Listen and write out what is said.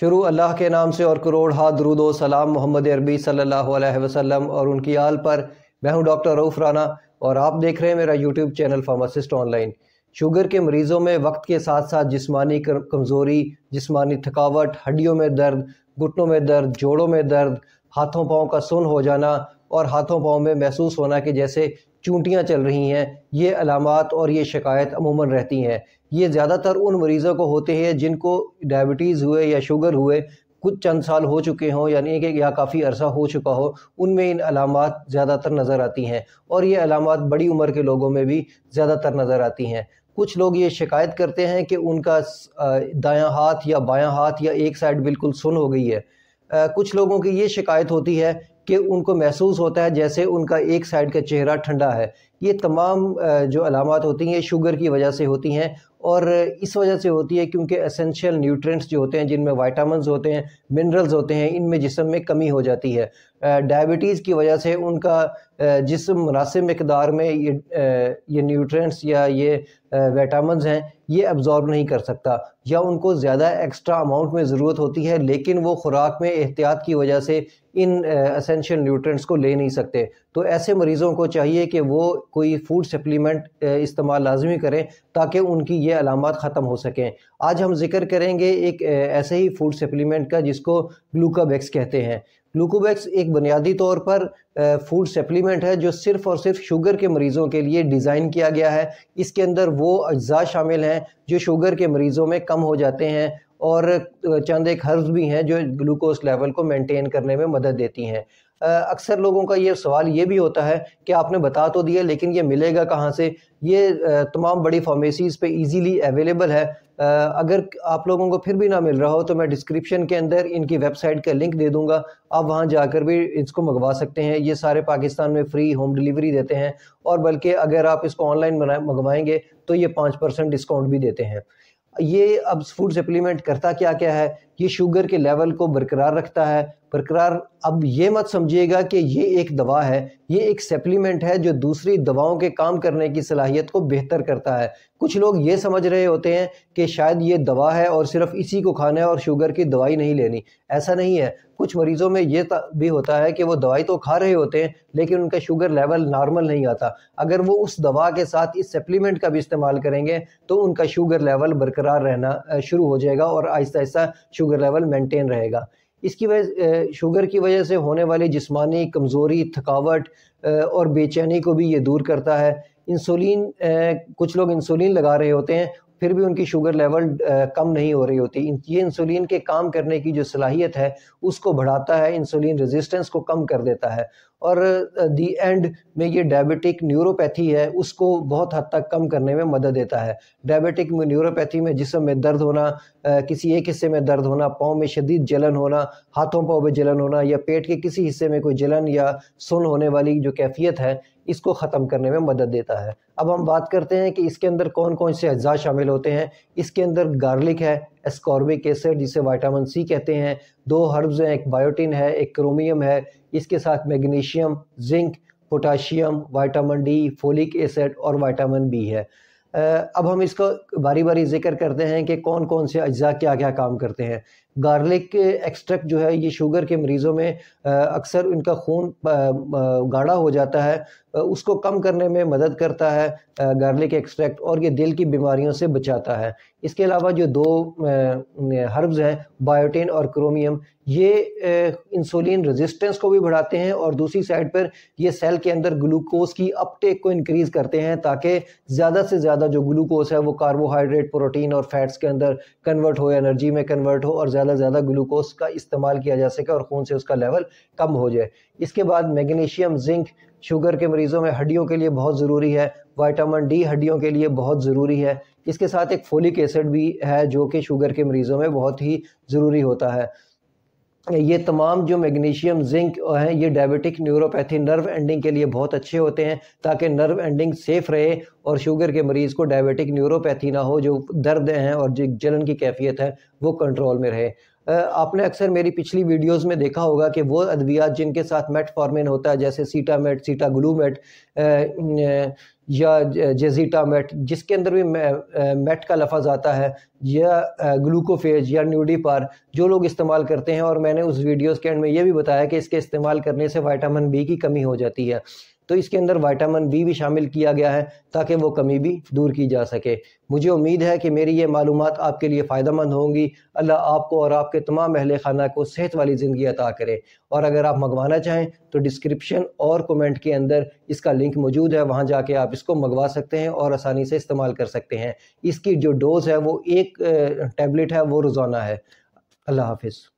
शुरू अल्लाह के नाम से और करोड़ हाथ दरुद सलाम मोहम्मद अरबी सल्लल्लाहु अलैहि वसल्लम और उनकी आल पर मैं हूं डॉक्टर रऊफ़ राना और आप देख रहे हैं मेरा YouTube channel pharmacist online sugar के मरीज़ों में वक्त के साथ साथ जिस्मानी कमज़ोरी जिस्मानी थकावट हड्डियों में दर्द घुटनों में दर्द जोड़ों में दर्द हाथों पाँव का सुन हो जाना और हाथों पाँव में महसूस होना कि जैसे चूंटियाँ चल रही हैं ये अलामत और ये शिकायत अमूमन रहती हैं ये ज़्यादातर उन मरीज़ों को होते हैं जिनको डायबिटीज़ हुए या शुगर हुए कुछ चंद साल हो चुके हों यानी कि या काफ़ी अरसा हो चुका हो उनमें इन अलामत ज़्यादातर नज़र आती हैं और ये अलामत बड़ी उम्र के लोगों में भी ज़्यादातर नज़र आती हैं कुछ लोग ये शिकायत करते हैं कि उनका दायां हाथ या बायां हाथ या एक साइड बिल्कुल सुन हो गई है कुछ लोगों की ये शिकायत होती है कि उनको महसूस होता है जैसे उनका एक साइड का चेहरा ठंडा है ये तमाम जो अलामत होती हैं शुगर की वजह से होती हैं और इस वजह से होती है क्योंकि असेंशियल न्यूट्रिएंट्स जो होते हैं जिनमें वाइटामस होते हैं मिनरल्स होते हैं इनमें जिसम में कमी हो जाती है डायबिटीज़ की वजह से उनका जिसम मुनासिब मकदार में ये ये न्यूट्रेंट्स या ये वाइटामस हैं ये अब्ज़ॉर्ब नहीं कर सकता या उनको ज़्यादा एक्स्ट्रा अमाउंट में ज़रूरत होती है लेकिन वो खुराक में एहतियात की वजह से इन असेंशियल न्यूट्रेंट्स को ले नहीं सकते तो ऐसे मरीज़ों को चाहिए कि वो कोई फूड सप्लीमेंट इस्तेमाल लाजमी करें ताकि उनकी ये अलामत ख़त्म हो सकें आज हम जिक्र करेंगे एक ऐसे ही फूड सप्लीमेंट का जिसको ग्लूकोबैक्स कहते हैं ग्लूकोबैक्स एक बुनियादी तौर पर फूड सप्लीमेंट है जो सिर्फ़ और सिर्फ शुगर के मरीज़ों के लिए डिज़ाइन किया गया है इसके अंदर वो अज्जा शामिल हैं जो शुगर के मरीज़ों में कम हो जाते हैं और चंद एक हर्ब्स भी हैं जो ग्लूकोज लेवल को मेंटेन करने में मदद देती हैं अक्सर लोगों का ये सवाल ये भी होता है कि आपने बता तो दिया लेकिन ये मिलेगा कहाँ से ये तमाम बड़ी फार्मेसीज़ पे इजीली अवेलेबल है अगर आप लोगों को फिर भी ना मिल रहा हो तो मैं डिस्क्रिप्शन के अंदर इनकी वेबसाइट का लिंक दे दूंगा आप वहाँ जाकर भी इसको मंगवा सकते हैं ये सारे पाकिस्तान में फ्री होम डिलीवरी देते हैं और बल्कि अगर आप इसको ऑनलाइन मंगवाएंगे तो ये पाँच परसेंट डिस्काउंट भी देते हैं ये अब फूड सप्लीमेंट करता क्या क्या है ये शुगर के लेवल को बरकरार रखता है बरकरार अब ये मत समझिएगा कि ये एक दवा है ये एक सप्लीमेंट है जो दूसरी दवाओं के काम करने की सलाहियत को बेहतर करता है कुछ लोग ये समझ रहे होते हैं कि शायद ये दवा है और सिर्फ इसी को खाना है और शुगर की दवाई नहीं लेनी ऐसा नहीं है कुछ मरीज़ों में ये भी होता है कि वो दवाई तो खा रहे होते हैं लेकिन उनका शुगर लेवल नॉर्मल नहीं आता अगर वो उस दवा के साथ इस सप्लीमेंट का भी इस्तेमाल करेंगे तो उनका शुगर लेवल बरकरार रहना शुरू हो जाएगा और आहिस्ता आहिस्ता शुगर लेवल मेंटेन रहेगा इसकी वजह शुगर की वजह से होने वाली जिस्मानी कमज़ोरी थकावट और बेचैनी को भी ये दूर करता है इंसुलिन कुछ लोग इंसुलिन लगा रहे होते हैं फिर भी उनकी शुगर लेवल कम नहीं हो रही होती ये इंसुलिन के काम करने की जो सलाहियत है उसको बढ़ाता है इंसुलिन रेजिस्टेंस को कम कर देता है और दी एंड में ये डायबिटिक न्यूरोपैथी है उसको बहुत हद तक कम करने में मदद देता है डायबिटिक न्यूरोपैथी में जिसम में दर्द होना किसी एक हिस्से में दर्द होना पाँव में शदीद जलन होना हाथों पाँव में जलन होना या पेट के किसी हिस्से में कोई जलन या सुन होने वाली जो कैफियत है इसको ख़त्म करने में मदद देता है अब हम बात करते हैं कि इसके अंदर कौन कौन से अज्जा शामिल होते हैं इसके अंदर गार्लिक है एस्कॉर्बिक एसिड जिसे वाइटामिन सी कहते हैं दो हर्ब्स हैं एक बायोटिन है एक क्रोमियम है इसके साथ magnesium zinc potassium vitamin D folic acid और वाइटामिन बी है अब हम इसको बारी बारी जिक्र करते हैं कि कौन कौन से अज्जा क्या क्या काम करते हैं गार्लिक के एक्सट्रैक्ट जो है ये शुगर के मरीज़ों में अक्सर उनका खून गाढ़ा हो जाता है उसको कम करने में मदद करता है गार्लिक एक्सट्रैक्ट और ये दिल की बीमारियों से बचाता है इसके अलावा जो दो हर्ब्स हैं बायोटिन और क्रोमियम ये इंसुलिन रेजिस्टेंस को भी बढ़ाते हैं और दूसरी साइड पर ये सेल के अंदर ग्लूकोज की अपटेक को इंक्रीज़ करते हैं ताकि ज़्यादा से ज़्यादा जो ग्लूकोज है वो कार्बोहाइड्रेट प्रोटीन और फैट्स के अंदर कन्वर्ट हो एनर्जी में कन्वर्ट हो और ज़्यादा ज़्यादा ज़्यादा ग्लूकोज का इस्तेमाल किया जा सके और खून से उसका लेवल कम हो जाए इसके बाद मैग्नीशियम जिंक शुगर के मरीज़ों में हड्डियों के लिए बहुत ज़रूरी है वाइटामिन डी हड्डियों के लिए बहुत ज़रूरी है इसके साथ एक फोलिक एसिड भी है जो कि शुगर के मरीज़ों में बहुत ही ज़रूरी होता है ये तमाम जो मैग्नीशियम जिंक हैं ये डायबिटिक न्यूरोपैथी नर्व एंडिंग के लिए बहुत अच्छे होते हैं ताकि नर्व एंडिंग सेफ़ रहे और शुगर के मरीज़ को डायबिटिक न्यूरोपैथी ना हो जो दर्द हैं और जो जलन की कैफियत है वो कंट्रोल में रहे आपने अक्सर मेरी पिछली वीडियोस में देखा होगा कि वो अद्वियात जिनके साथ मेट फॉर्मिन होता है जैसे सीटा मेट सीटा ग्लू मेट या जेजीटा मेट जिसके अंदर भी मेट का लफज आता है या ग्लूकोफेज या न्यूडी पार जो लोग इस्तेमाल करते हैं और मैंने उस वीडियोस के एंड में ये भी बताया कि इसके इस्तेमाल करने से वाइटामिन बी की कमी हो जाती है तो इसके अंदर वाइटामिन बी भी शामिल किया गया है ताकि वो कमी भी दूर की जा सके मुझे उम्मीद है कि मेरी ये मालूम आपके लिए फ़ायदा मंद होंगी अल्लाह आपको और आपके तमाम अहल खाना को सेहत वाली ज़िंदगी अता करे और अगर आप मंगवाना चाहें तो डिस्क्रिप्शन और कमेंट के अंदर इसका लिंक मौजूद है वहाँ जाके आप इसको मंगवा सकते हैं और आसानी से इस्तेमाल कर सकते हैं इसकी जो डोज़ है वो एक टैबलेट है वो रोज़ाना है अल्लाह हाफिज़